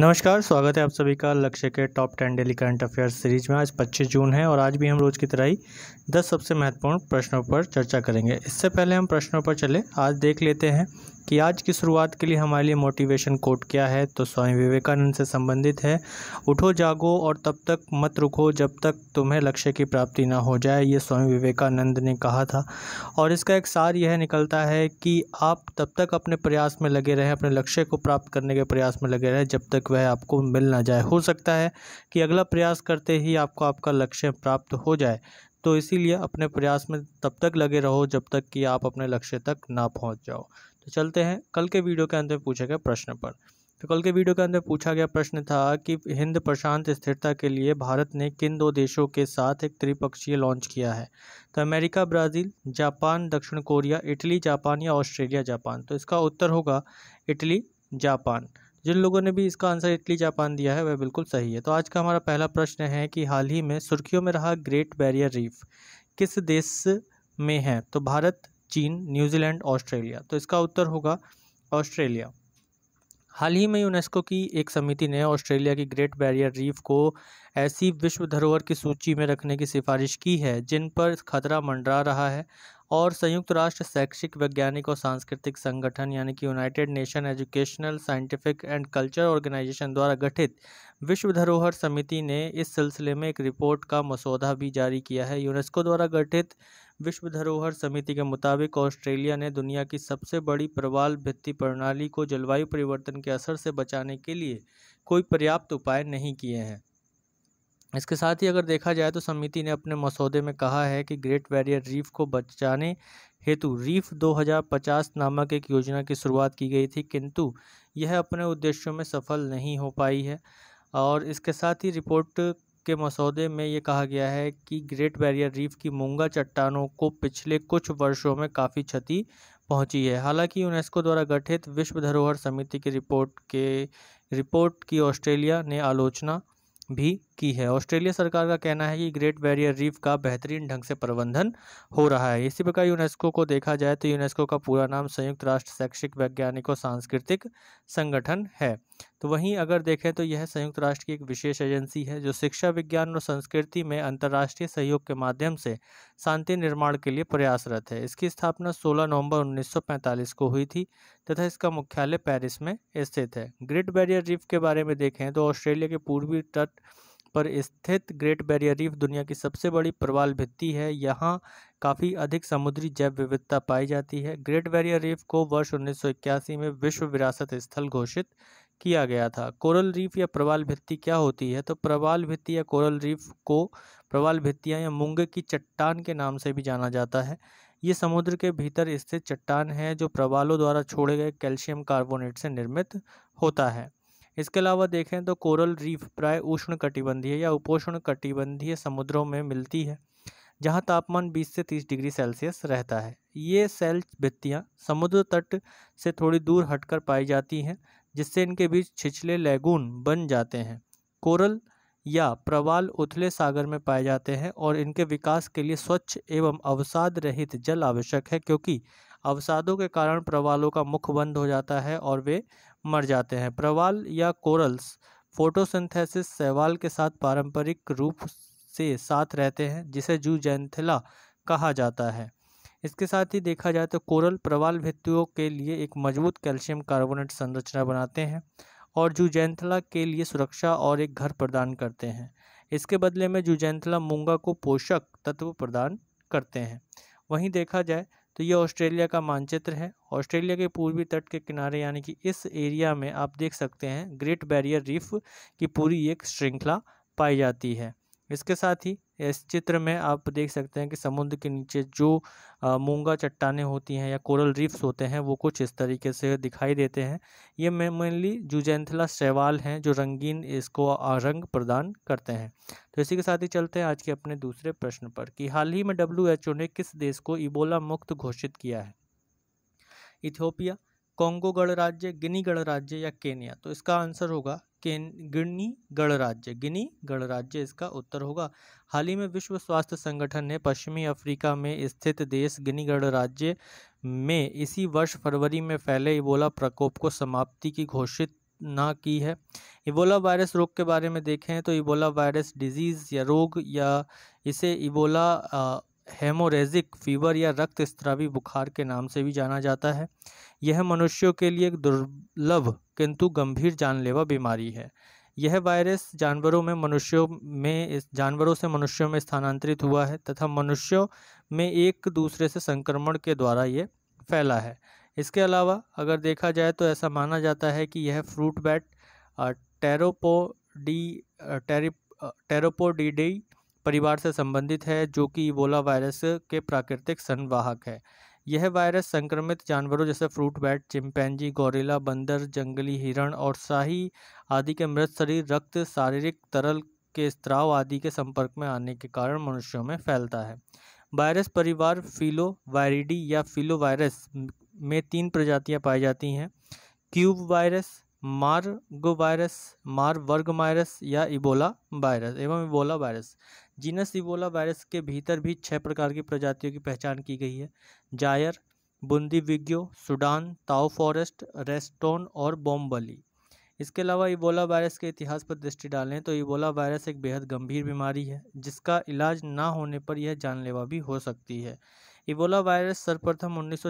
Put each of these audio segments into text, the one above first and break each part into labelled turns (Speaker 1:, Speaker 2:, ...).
Speaker 1: नमस्कार स्वागत है आप सभी का लक्ष्य के top ten daily current affairs series में आज 25 जून है और आज भी हम रोज़ की तरह ही 10 सबसे महत्वपूर्ण प्रश्नों पर चर्चा करेंगे इससे पहले हम प्रश्नों पर चले आज देख लेते हैं कि आज की शुरुआत के लिए हमारे लिए मोटिवेशन कोट क्या है तो स्वामी विवेकानंद से संबंधित है उठो जागो और तब तक मत रुको जब तक तुम्हें लक्ष्य की प्राप्ति ना हो जाए ये स्वामी विवेकानंद ने कहा था और इसका एक सार यह निकलता है कि आप तब तक अपने प्रयास में लगे रहें अपने लक्ष्य को प्राप्त करने के प्रयास में लगे रहें जब तक वह आपको मिल ना जाए हो सकता है कि अगला प्रयास करते ही आपको आपका लक्ष्य प्राप्त हो जाए तो इसीलिए अपने प्रयास में तब तक लगे रहो जब तक कि आप अपने लक्ष्य तक ना पहुंच जाओ तो चलते हैं कल के वीडियो के अंत में पूछे गए प्रश्न पर तो कल के वीडियो के अंदर पूछा गया प्रश्न था कि हिंद प्रशांत स्थिरता के लिए भारत ने किन दो देशों के साथ एक त्रिपक्षीय लॉन्च किया है तो अमेरिका ब्राज़ील जापान दक्षिण कोरिया इटली जापान या ऑस्ट्रेलिया जापान तो इसका उत्तर होगा इटली जापान जिन लोगों ने भी इसका आंसर इटली जापान दिया है वह बिल्कुल सही है तो आज का हमारा पहला प्रश्न है कि हाल ही में सुर्खियों में रहा ग्रेट बैरियर रीफ किस देश में है तो भारत चीन न्यूजीलैंड ऑस्ट्रेलिया तो इसका उत्तर होगा ऑस्ट्रेलिया हाल ही में यूनेस्को की एक समिति ने ऑस्ट्रेलिया की ग्रेट बैरियर रीफ को ऐसी विश्व धरोहर की सूची में रखने की सिफारिश की है जिन पर खतरा मंडरा रहा है और संयुक्त राष्ट्र शैक्षिक वैज्ञानिक और सांस्कृतिक संगठन यानी कि United Nation Educational Scientific and Culture Organization द्वारा गठित विश्व धरोहर समिति ने इस सिलसिले में एक रिपोर्ट का मसौदा भी जारी किया है यूनेस्को द्वारा गठित विश्व धरोहर समिति के मुताबिक ऑस्ट्रेलिया ने दुनिया की सबसे बड़ी प्रवाल भित्ति प्रणाली को जलवायु परिवर्तन के असर से बचाने के लिए कोई पर्याप्त उपाय नहीं किए हैं इसके साथ ही अगर देखा जाए तो समिति ने अपने मसौदे में कहा है कि ग्रेट बैरियर रीफ को बचाने हेतु रीफ 2050 नामक एक योजना की शुरुआत की गई थी किंतु यह अपने उद्देश्यों में सफल नहीं हो पाई है और इसके साथ ही रिपोर्ट के मसौदे में ये कहा गया है कि ग्रेट बैरियर रीफ की मूंगा चट्टानों को पिछले कुछ वर्षों में काफ़ी क्षति पहुंची है हालांकि यूनेस्को द्वारा गठित विश्व धरोहर समिति की रिपोर्ट के रिपोर्ट की ऑस्ट्रेलिया ने आलोचना भी की है ऑस्ट्रेलिया सरकार का कहना है कि ग्रेट बैरियर रीफ का बेहतरीन ढंग से प्रबंधन हो रहा है इसी प्रकार यूनेस्को को देखा जाए तो यूनेस्को का पूरा नाम संयुक्त राष्ट्र शैक्षिक वैज्ञानिक और सांस्कृतिक संगठन है तो वहीं अगर देखें तो यह संयुक्त राष्ट्र की एक विशेष एजेंसी है जो शिक्षा विज्ञान और संस्कृति में अंतर्राष्ट्रीय सहयोग के माध्यम से शांति निर्माण के लिए प्रयासरत है इसकी स्थापना 16 नवंबर 1945 को हुई थी तथा इसका मुख्यालय पेरिस में स्थित है ग्रेट बैरियर रीफ के बारे में देखें तो ऑस्ट्रेलिया के पूर्वी तट पर स्थित ग्रेट बैरियर रीफ दुनिया की सबसे बड़ी प्रवाल भित्ति है यहाँ काफ़ी अधिक समुद्री जैव विविधता पाई जाती है ग्रेट बैरियर रीफ को वर्ष उन्नीस में विश्व विरासत स्थल घोषित किया गया था कोरल रीफ या प्रवाल भित्ति क्या होती है तो प्रवाल भित्ति या कोरल रीफ को प्रवाल भित्तियाँ या मुंगे की चट्टान के नाम से भी जाना जाता है ये समुद्र के भीतर स्थित चट्टान है जो प्रवालों द्वारा छोड़े गए कैल्शियम कार्बोनेट से निर्मित होता है इसके अलावा देखें तो कोरल रीफ प्राय उष्ण कटिबंधीय या उपोष्ण कटिबंधीय समुद्रों में मिलती है जहाँ तापमान 20 से 30 डिग्री सेल्सियस रहता है ये सेल भित्तियाँ समुद्र तट से थोड़ी दूर हटकर पाई जाती हैं जिससे इनके बीच छिछले लैगून बन जाते हैं कोरल या प्रवाल उथले सागर में पाए जाते हैं और इनके विकास के लिए स्वच्छ एवं अवसाद रहित जल आवश्यक है क्योंकि अवसादों के कारण प्रवालों का मुख बंद हो जाता है और वे मर जाते हैं प्रवाल या कोरल्स फोटोसिंथेसिस सहवाल के साथ पारंपरिक रूप से साथ रहते हैं जिसे जू जैंथिला कहा जाता है इसके साथ ही देखा जाए तो कोरल प्रवाल भित्तियों के लिए एक मजबूत कैल्शियम कार्बोनेट संरचना बनाते हैं और जूजेंथला के लिए सुरक्षा और एक घर प्रदान करते हैं इसके बदले में जूजेंथला मूंगा को पोषक तत्व प्रदान करते हैं वहीं देखा जाए तो ये ऑस्ट्रेलिया का मानचित्र है ऑस्ट्रेलिया के पूर्वी तट के किनारे यानी कि इस एरिया में आप देख सकते हैं ग्रेट बैरियर रीफ की पूरी एक श्रृंखला पाई जाती है इसके साथ ही इस चित्र में आप देख सकते हैं कि समुद्र के नीचे जो मूंगा चट्टाने होती हैं या कोरल रीफ्स होते हैं वो कुछ इस तरीके से दिखाई देते हैं ये मेनली जूजेंथला शैवाल हैं जो रंगीन इसको रंग प्रदान करते हैं तो इसी के साथ ही चलते हैं आज के अपने दूसरे प्रश्न पर कि हाल ही में डब्ल्यू ने किस देश को इबोला मुक्त घोषित किया है इथियोपिया कॉन्गो गणराज्य गिनी गणराज्य या केनिया तो इसका आंसर होगा केन गिनी गणराज्य गिनी गणराज्य इसका उत्तर होगा हाल ही में विश्व स्वास्थ्य संगठन ने पश्चिमी अफ्रीका में स्थित देश गिनी गणराज्य में इसी वर्ष फरवरी में फैले इबोला प्रकोप को समाप्ति की घोषित ना की है इबोला वायरस रोग के बारे में देखें तो इबोला वायरस डिजीज़ या रोग या इसे इबोला हेमोरेजिक फीवर या स्त्रावी बुखार के नाम से भी जाना जाता है यह मनुष्यों के लिए एक दुर्लभ किंतु गंभीर जानलेवा बीमारी है यह वायरस जानवरों में मनुष्यों में जानवरों से मनुष्यों में स्थानांतरित हुआ है तथा मनुष्यों में एक दूसरे से संक्रमण के द्वारा ये फैला है इसके अलावा अगर देखा जाए तो ऐसा माना जाता है कि यह फ्रूट बैट टेरोपोडी टेरिप टेरोपोडीडी परिवार से संबंधित है जो कि इबोला वायरस के प्राकृतिक संवाहक है यह वायरस संक्रमित जानवरों जैसे फ्रूट बैट चिंपैनजी गौरेला बंदर जंगली हिरण और शाही आदि के मृत शरीर रक्त शारीरिक तरल के स्त्राव आदि के संपर्क में आने के कारण मनुष्यों में फैलता है वायरस परिवार फिलोवायरिडी या फिलो वायरस में तीन प्रजातियां पाई जाती हैं क्यूब वायरस मार्गो वायरस मार वर्ग वायरस या इबोला वायरस एवं Ebola virus genus Ebola virus के भीतर भी छह प्रकार की प्रजातियों की पहचान की गई है Zaire Bundibugyo Sudan Tai forest Reston और बॉम्बली इसके अलावा इबोला वायरस के इतिहास पर दृष्टि डालें तो इबोला वायरस एक बेहद गंभीर बीमारी है जिसका इलाज ना होने पर यह जानलेवा भी हो सकती है इबोला वायरस सर्वप्रथम उन्नीस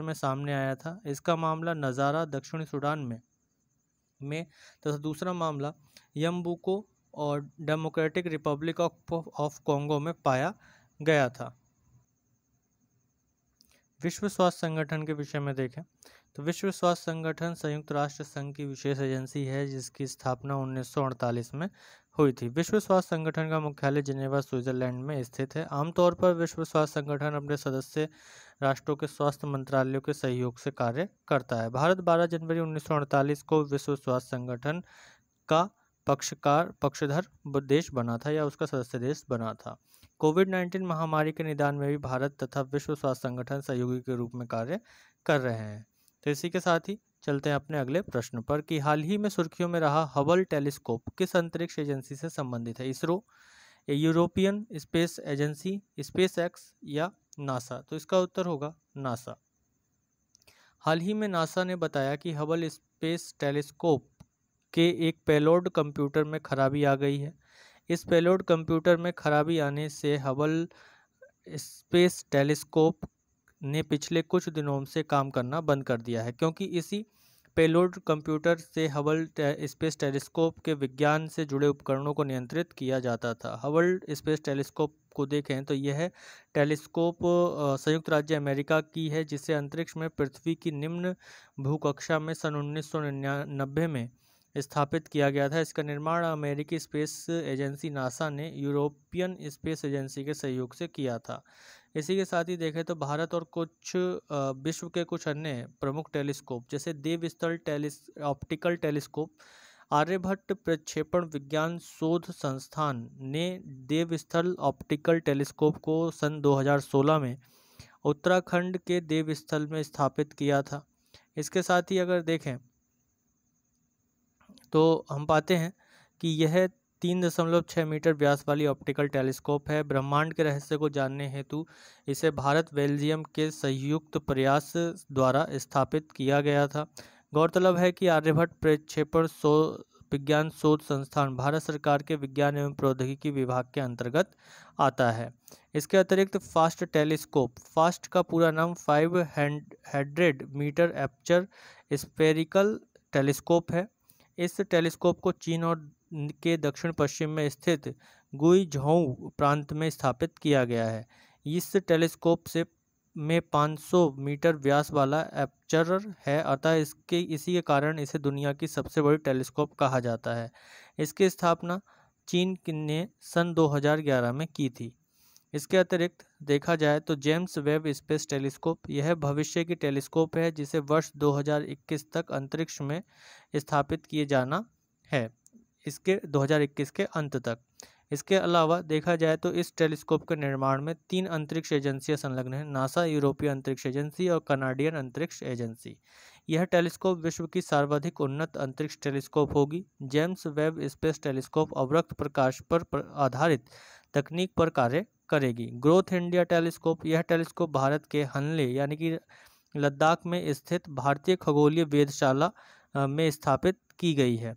Speaker 1: में सामने आया था इसका मामला नज़ारा दक्षिण सूडान में में तथा दूसरा मामला यम्बुको और डेमोक्रेटिक रिपब्लिक ऑफ कॉन्गो में पाया गया था विश्व स्वास्थ्य संगठन के विषय में देखें तो विश्व स्वास्थ्य संगठन संयुक्त राष्ट्र संघ की विशेष एजेंसी है जिसकी स्थापना उन्नीस में हुई थी विश्व स्वास्थ्य संगठन का मुख्यालय जिनेवा स्विट्जरलैंड में स्थित है आमतौर पर विश्व स्वास्थ्य संगठन अपने सदस्य राष्ट्रों के स्वास्थ्य मंत्रालयों के सहयोग से कार्य करता है भारत 12 जनवरी 1948 को विश्व स्वास्थ्य संगठन का पक्षकार पक्षधर देश बना था या उसका सदस्य देश बना था कोविड नाइन्टीन महामारी के निदान में भी भारत तथा विश्व स्वास्थ्य संगठन सहयोगी के रूप में कार्य कर रहे हैं तो इसी के साथ ही चलते हैं अपने अगले प्रश्न पर कि हाल ही में सुर्खियों में रहा हबल टेलीस्कोप किस अंतरिक्ष एजेंसी से संबंधित है ISRO European space agency SpaceX या नासा तो इसका उत्तर होगा नासा हाल ही में नासा ने बताया कि हबल स्पेस टेलीस्कोप के एक पेलोड कंप्यूटर में खराबी आ गई है इस पेलोड कंप्यूटर में खराबी आने से हबल स्पेस टेलीस्कोप ने पिछले कुछ दिनों से काम करना बंद कर दिया है क्योंकि इसी पेलोड कंप्यूटर से हबल टे, स्पेस टेलीस्कोप के विज्ञान से जुड़े उपकरणों को नियंत्रित किया जाता था हबल स्पेस टेलीस्कोप को देखें तो यह टेलीस्कोप संयुक्त राज्य अमेरिका की है जिसे अंतरिक्ष में पृथ्वी की निम्न भूकक्षा में सन उन्नीस में स्थापित किया गया था इसका निर्माण अमेरिकी स्पेस एजेंसी नासा ने यूरोपियन स्पेस एजेंसी के सहयोग से किया था इसी के साथ ही देखें तो भारत और कुछ विश्व के कुछ अन्य प्रमुख टेलीस्कोप जैसे देवस्थल टेलीस ऑप्टिकल टेलीस्कोप आर्यभट्ट प्रक्षेपण विज्ञान शोध संस्थान ने देवस्थल ऑप्टिकल टेलीस्कोप को सन 2016 में उत्तराखंड के देवस्थल में स्थापित किया था इसके साथ ही अगर देखें तो हम पाते हैं कि यह तीन दशमलव छः मीटर व्यास वाली ऑप्टिकल टेलीस्कोप है ब्रह्मांड के रहस्य को जानने हेतु इसे भारत बेल्जियम के संयुक्त प्रयास द्वारा स्थापित किया गया था गौरतलब है कि आर्यभट्ट प्रक्षेपण सो विज्ञान शोध संस्थान भारत सरकार के विज्ञान एवं प्रौद्योगिकी विभाग के अंतर्गत आता है इसके अतिरिक्त फास्ट टेलीस्कोप फास्ट का पूरा नाम five hundred metre aperture spherical telescope है इस टेलीस्कोप को चीन और के दक्षिण पश्चिम में स्थित गुईझोंग प्रांत में स्थापित किया गया है इस टेलीस्कोप से में 500 मीटर व्यास वाला एपचर है अतः इसके इसी के कारण इसे दुनिया की सबसे बड़ी टेलीस्कोप कहा जाता है इसकी स्थापना चीन ने सन 2011 में की थी इसके अतिरिक्त देखा जाए तो जेम्स वेब स्पेस टेलीस्कोप यह भविष्य की टेलीस्कोप है जिसे वर्ष 2021 तक अंतरिक्ष में स्थापित किए जाना है इसके 2021 के अंत तक इसके अलावा देखा जाए तो इस टेलीस्कोप के निर्माण में तीन अंतरिक्ष एजेंसियां संलग्न हैं नासा यूरोपीय अंतरिक्ष एजेंसी और कनाडियन अंतरिक्ष एजेंसी यह टेलीस्कोप विश्व की सर्वाधिक उन्नत अंतरिक्ष टेलीस्कोप होगी जेम्स वेब स्पेस टेलीस्कोप अवरक्त प्रकाश पर, पर आधारित तकनीक पर कार्य करेगी ग्रोथ इंडिया टेलीस्कोप यह टेलीस्कोप भारत के हनले यानी कि लद्दाख में स्थित भारतीय खगोलीय वेधशाला में स्थापित की गई है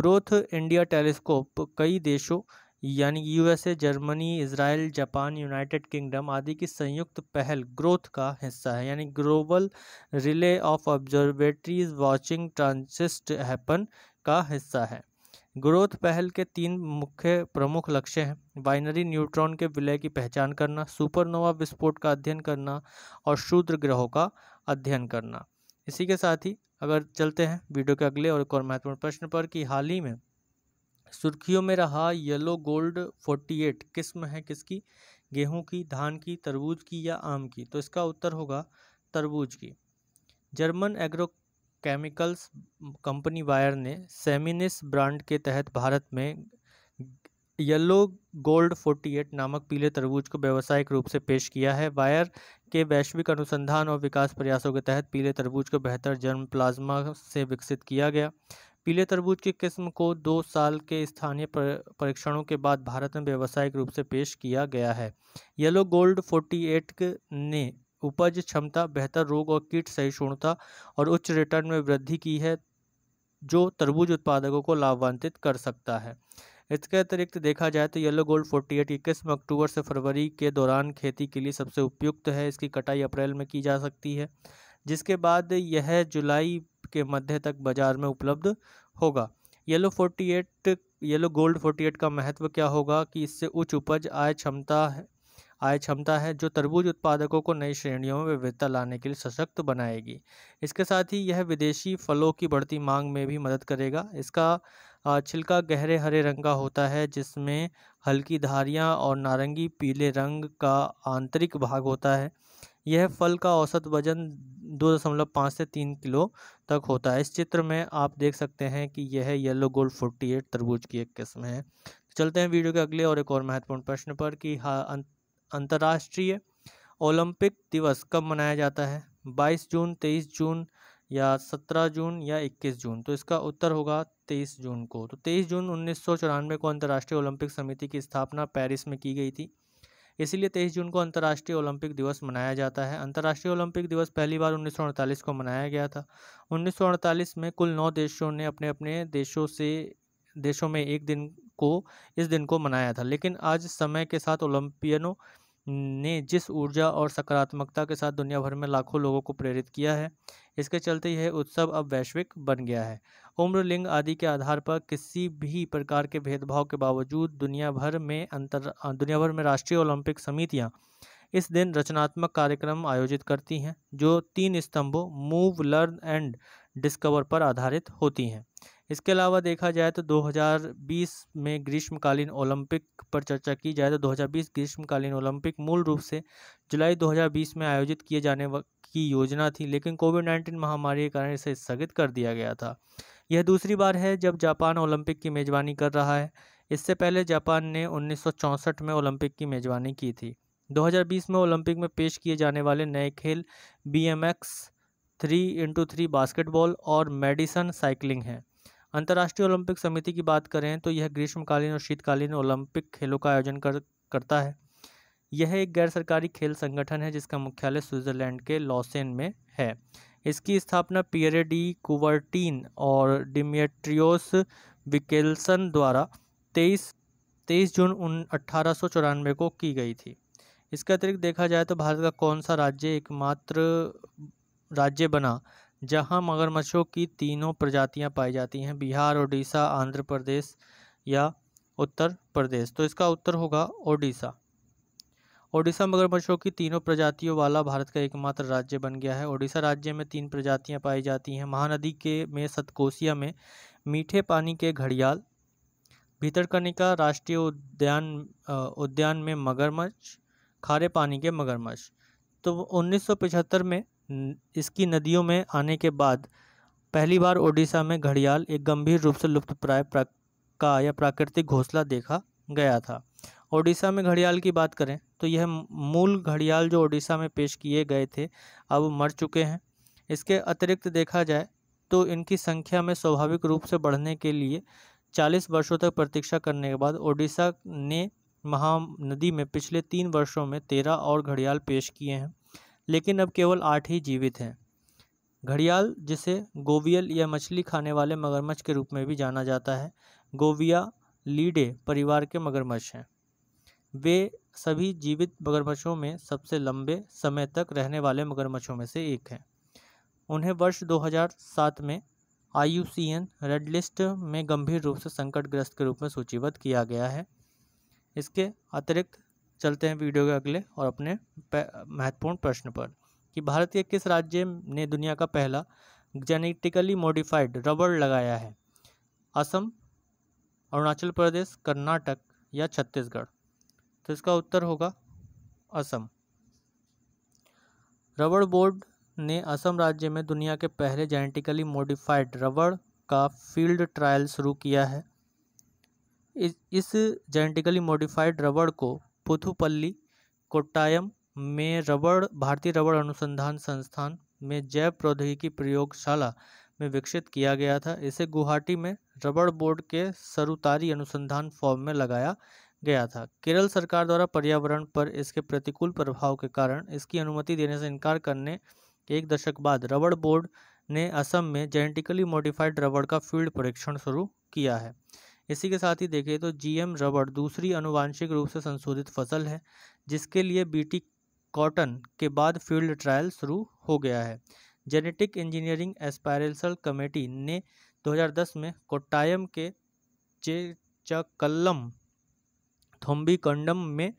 Speaker 1: ग्रोथ इंडिया टेलीस्कोप कई देशों यानी USA Germany Israel Japan United Kingdom आदि की संयुक्त पहल ग्रोथ का हिस्सा है यानी global relay of observatories watching transients happen का हिस्सा है ग्रोथ पहल के तीन मुख्य प्रमुख लक्ष्य हैं बाइनरी न्यूट्रॉन के विलय की पहचान करना सुपरनोवा विस्फोट का अध्ययन करना और शूद्र ग्रहों का अध्ययन करना इसी के साथ ही अगर चलते हैं वीडियो के अगले और एक और महत्वपूर्ण प्रश्न पर कि हाल ही में सुर्खियों में रहा येलो गोल्ड 48 किस्म है किसकी गेहूं की धान की तरबूज की या आम की तो इसका उत्तर होगा तरबूज की German agro chemicals company Bayer ने सेमिनिस ब्रांड के तहत भारत में येलो गोल्ड 48 नामक पीले तरबूज को व्यावसायिक रूप से पेश किया है वायर के वैश्विक अनुसंधान और विकास प्रयासों के तहत पीले तरबूज को बेहतर जर्म प्लाज्मा से विकसित किया गया पीले तरबूज की किस्म को दो साल के स्थानीय परीक्षणों के बाद भारत में व्यावसायिक रूप से पेश किया गया है येलो गोल्ड 48 ने उपज क्षमता बेहतर रोग और कीट सहिष्णुता और उच्च रिटर्न में वृद्धि की है जो तरबूज उत्पादकों को लाभान्वित कर सकता है इसके अतिरिक्त देखा जाए तो येलो गोल्ड फोर्टी एट इक्कीस अक्टूबर से फरवरी के दौरान खेती के लिए सबसे उपयुक्त है इसकी कटाई अप्रैल में की जा सकती है जिसके बाद यह जुलाई के मध्य तक बाज़ार में उपलब्ध होगा yellow forty eight yellow gold forty eight का महत्व क्या होगा कि इससे उच्च उपज आय क्षमता आय क्षमता है जो तरबूज उत्पादकों को नई श्रेणियों में विविधता लाने के लिए सशक्त बनाएगी इसके साथ ही यह विदेशी फलों की बढ़ती मांग में भी मदद करेगा इसका छिलका गहरे हरे रंग का होता है जिसमें हल्की धारियाँ और नारंगी पीले रंग का आंतरिक भाग होता है यह फल का औसत वजन दो दशमलव पाँच से तीन किलो तक होता है इस चित्र में आप देख सकते हैं कि यह येलो गोल्ड फोर्टी एट तरबूज की एक किस्म है चलते हैं वीडियो के अगले और एक और महत्वपूर्ण प्रश्न पर कि हाँ अंतर्राष्ट्रीय ओलंपिक दिवस कब मनाया जाता है 22 जून 23 जून या 17 जून या 21 जून तो इसका उत्तर होगा 23 जून को तो 23 जून उन्नीस को अंतर्राष्ट्रीय ओलंपिक समिति की स्थापना पेरिस में की गई थी इसीलिए 23 जून को अंतर्राष्ट्रीय ओलंपिक दिवस मनाया जाता है अंतर्राष्ट्रीय ओलंपिक दिवस पहली बार अड़तालीस को मनाया गया था अड़तालीस में कुल नौ देशों ने अपने अपने देशों से देशों में एक दिन को इस दिन को मनाया था लेकिन आज समय के साथ ओलंपियनों ने जिस ऊर्जा और सकारात्मकता के साथ दुनिया भर में लाखों लोगों को प्रेरित किया है इसके चलते यह उत्सव अब वैश्विक बन गया है उम्र लिंग आदि के आधार पर किसी भी प्रकार के भेदभाव के बावजूद दुनिया भर में अंतर दुनिया भर में राष्ट्रीय ओलंपिक समितियाँ इस दिन रचनात्मक कार्यक्रम आयोजित करती हैं जो तीन स्तंभों मूव लर्न एंड डिस्कवर पर आधारित होती हैं इसके अलावा देखा जाए तो 2020 में ग्रीष्मकालीन ओलंपिक पर चर्चा की जाए तो 2020 ग्रीष्मकालीन ओलंपिक मूल रूप से जुलाई 2020 में आयोजित किए जाने की योजना थी लेकिन कोविड नाइन्टीन महामारी के कारण इसे स्थगित कर दिया गया था यह दूसरी बार है जब जापान ओलंपिक की मेज़बानी कर रहा है इससे पहले जापान ने उन्नीस में ओलंपिक की मेज़बानी की थी 2020 में ओलंपिक में पेश किए जाने वाले नए खेल B M X three into three basketball और मेडिसन साइकिलिंग हैं अंतर्राष्ट्रीय ओलंपिक समिति की बात करें तो यह ग्रीष्मकालीन और शीतकालीन ओलंपिक खेलों का आयोजन कर करता है यह एक गैर सरकारी खेल संगठन है जिसका मुख्यालय स्विट्जरलैंड के लॉसेन में है इसकी स्थापना पियरे डी कुवर्टीन और डिमेट्रियोस विकेल्सन द्वारा 23 23 जून उन अट्ठारह को की गई थी इसके अतिरिक्त देखा जाए तो भारत का कौन सा राज्य एकमात्र राज्य बना जहां मगरमच्छों की तीनों प्रजातियां पाई जाती हैं बिहार ओडिशा आंध्र प्रदेश या उत्तर प्रदेश तो इसका उत्तर होगा ओडिशा ओडिशा मगरमच्छों की तीनों प्रजातियों वाला भारत का एकमात्र राज्य बन गया है ओडिशा राज्य में तीन प्रजातियां पाई जाती हैं महानदी के में सतकोसिया में मीठे पानी के घड़ियाल भीतरकनिका राष्ट्रीय उद्यान उद्यान में मगरमच्छ खारे पानी के मगरमच्छ तो 1975 में इसकी नदियों में आने के बाद पहली बार ओडिशा में घड़ियाल एक गंभीर रूप से लुप्त प्राय का या प्राकृतिक घोसला देखा गया था ओडिशा में घड़ियाल की बात करें तो यह मूल घड़ियाल जो ओडिशा में पेश किए गए थे अब मर चुके हैं इसके अतिरिक्त देखा जाए तो इनकी संख्या में स्वाभाविक रूप से बढ़ने के लिए 40 वर्षों तक प्रतीक्षा करने के बाद ओडिशा ने महानदी में पिछले तीन वर्षों में तेरह और घड़ियाल पेश किए हैं लेकिन अब केवल आठ ही जीवित हैं घड़ियाल जिसे गोवियल या मछली खाने वाले मगरमच्छ के रूप में भी जाना जाता है गोविया लीडे परिवार के मगरमच्छ हैं वे सभी जीवित मगरमच्छों में सबसे लंबे समय तक रहने वाले मगरमच्छों में से एक हैं उन्हें वर्ष 2007 में आई रेड लिस्ट में गंभीर रूप से संकटग्रस्त के रूप में सूचीबद्ध किया गया है इसके अतिरिक्त चलते हैं वीडियो के अगले और अपने महत्वपूर्ण प्रश्न पर कि भारत के किस राज्य ने दुनिया का पहला जेनेटिकली मॉडिफाइड रबड़ लगाया है असम अरुणाचल प्रदेश कर्नाटक या छत्तीसगढ़ तो इसका उत्तर होगा असम रबड़ बोर्ड ने असम राज्य में दुनिया के पहले जेनेटिकली मॉडिफाइड रबड़ का फील्ड ट्रायल शुरू किया है इस जेनेटिकली मॉडिफाइड रबड़ को पुथुपल्ली कोट्टायम में रबड़ भारतीय रबड़ अनुसंधान संस्थान में जैव प्रौद्योगिकी प्रयोगशाला में विकसित किया गया था इसे गुवाहाटी में रबड़ बोर्ड के सरुतारी अनुसंधान फॉर्म में लगाया गया था केरल सरकार द्वारा पर्यावरण पर इसके प्रतिकूल प्रभाव के कारण इसकी अनुमति देने से इनकार करने के एक दशक बाद रबड़ बोर्ड ने असम में जेनेटिकली मॉडिफाइड रबड़ का फील्ड परीक्षण शुरू किया है इसी के साथ ही देखें तो जीएम रबड़ दूसरी अनुवांशिक रूप से संशोधित फसल है जिसके लिए बीटी कॉटन के बाद फील्ड ट्रायल शुरू हो गया है जेनेटिक इंजीनियरिंग एस्पायरेंसल कमेटी ने 2010 में कोट्टायम के चेचकल्लम थोम्बिकंडम में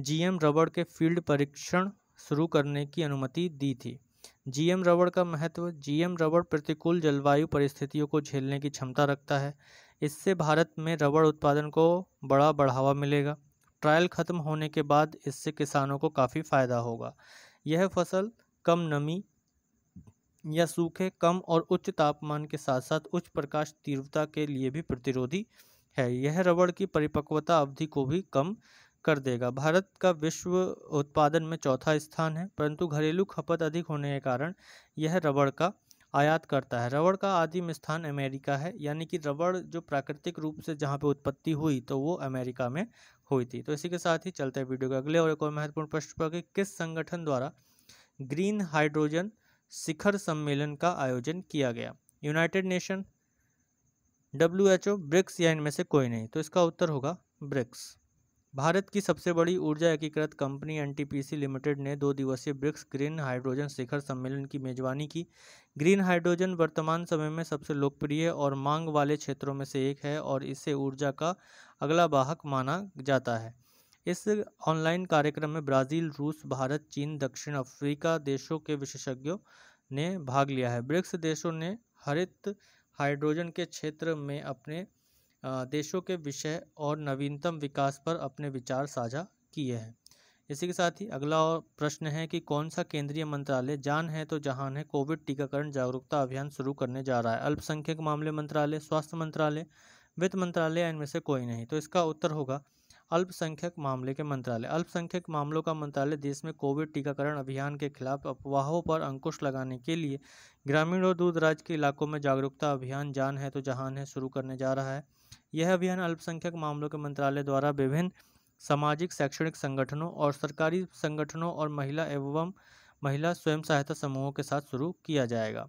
Speaker 1: जीएम रबड़ के फील्ड परीक्षण शुरू करने की अनुमति दी थी जीएम रबड़ का महत्व जीएम रबड़ प्रतिकूल जलवायु परिस्थितियों को झेलने की क्षमता रखता है इससे भारत में रबड़ उत्पादन को बड़ा बढ़ावा मिलेगा ट्रायल ख़त्म होने के बाद इससे किसानों को काफ़ी फ़ायदा होगा यह फसल कम नमी या सूखे कम और उच्च तापमान के साथ साथ उच्च प्रकाश तीव्रता के लिए भी प्रतिरोधी है यह रबड़ की परिपक्वता अवधि को भी कम कर देगा भारत का विश्व उत्पादन में चौथा स्थान है परंतु घरेलू खपत अधिक होने के कारण यह रबड़ का आयात करता है रबड़ का आदिम स्थान अमेरिका है यानी कि रबड़ जो प्राकृतिक रूप से जहाँ पे उत्पत्ति हुई तो वो अमेरिका में हुई थी तो इसी के साथ ही चलते हैं वीडियो के अगले और एक और महत्वपूर्ण प्रश्न पर कि किस संगठन द्वारा ग्रीन हाइड्रोजन शिखर सम्मेलन का आयोजन किया गया United Nation W H O BRICS या इनमें से कोई नहीं तो इसका उत्तर होगा ब्रिक्स भारत की सबसे बड़ी ऊर्जा एकीकृत कंपनी एनटीपीसी लिमिटेड ने दो दिवसीय ब्रिक्स ग्रीन हाइड्रोजन शिखर सम्मेलन की मेजबानी की ग्रीन हाइड्रोजन वर्तमान समय में सबसे लोकप्रिय और मांग वाले क्षेत्रों में से एक है और इसे ऊर्जा का अगला वाहक माना जाता है इस ऑनलाइन कार्यक्रम में ब्राज़ील रूस भारत चीन दक्षिण अफ्रीका देशों के विशेषज्ञों ने भाग लिया है ब्रिक्स देशों ने हरित हाइड्रोजन के क्षेत्र में अपने देशों के विषय और नवीनतम विकास पर अपने विचार साझा किए हैं इसी के साथ ही अगला और प्रश्न है कि कौन सा केंद्रीय मंत्रालय जान है तो जहान है कोविड टीकाकरण जागरूकता अभियान शुरू करने जा रहा है अल्पसंख्यक मामले मंत्रालय स्वास्थ्य मंत्रालय वित्त मंत्रालय इनमें से कोई नहीं तो इसका उत्तर होगा अल्पसंख्यक मामले के मंत्रालय अल्पसंख्यक मामलों का मंत्रालय देश में कोविड टीकाकरण अभियान के खिलाफ अफवाहों पर अंकुश लगाने के लिए ग्रामीण और दूरदराज के इलाकों में जागरूकता अभियान जान है तो जहान है शुरू करने जा रहा है यह अभियान अल्पसंख्यक मामलों के मंत्रालय द्वारा विभिन्न सामाजिक शैक्षणिक संगठनों और सरकारी संगठनों और महिला एवं महिला स्वयं सहायता समूहों के साथ शुरू किया जाएगा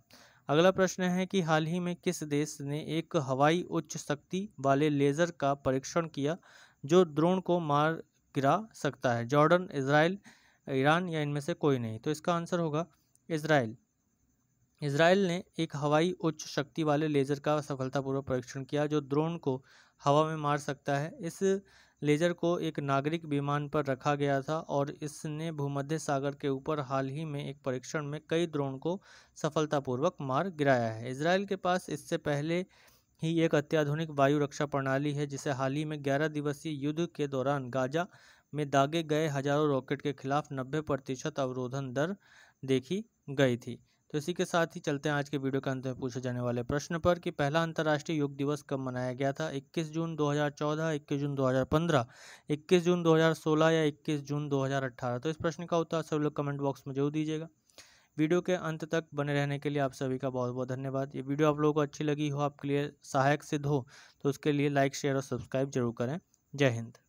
Speaker 1: अगला प्रश्न है कि हाल ही में किस देश ने एक हवाई उच्च शक्ति वाले लेज़र का परीक्षण किया जो ड्रोन को मार गिरा सकता है जॉर्डन इसराइल ईरान या इनमें से कोई नहीं तो इसका आंसर होगा इसराइल इसराइल ने एक हवाई उच्च शक्ति वाले लेज़र का सफलतापूर्वक परीक्षण किया जो ड्रोन को हवा में मार सकता है इस लेज़र को एक नागरिक विमान पर रखा गया था और इसने भूमध्य सागर के ऊपर हाल ही में एक परीक्षण में कई ड्रोन को सफलतापूर्वक मार गिराया है इसराइल के पास इससे पहले ही एक अत्याधुनिक वायु रक्षा प्रणाली है जिसे हाल ही में ग्यारह दिवसीय युद्ध के दौरान गाजा में दागे गए हजारों रॉकेट के खिलाफ नब्बे प्रतिशत अवरोधन दर देखी गई थी तो इसी के साथ ही चलते हैं आज के वीडियो के अंत में पूछे जाने वाले प्रश्न पर कि पहला अंतर्राष्ट्रीय योग दिवस कब मनाया गया था 21 जून 2014, 21 जून 2015, 21 जून 2016 या 21 जून 2018 तो इस प्रश्न का उत्तर सब लोग कमेंट बॉक्स में जरूर दीजिएगा वीडियो के अंत तक बने रहने के लिए आप सभी का बहुत बहुत धन्यवाद ये वीडियो आप लोगों को अच्छी लगी हो आपके लिए सहायक सिद्ध हो तो उसके लिए लाइक शेयर और सब्सक्राइब जरूर करें जय हिंद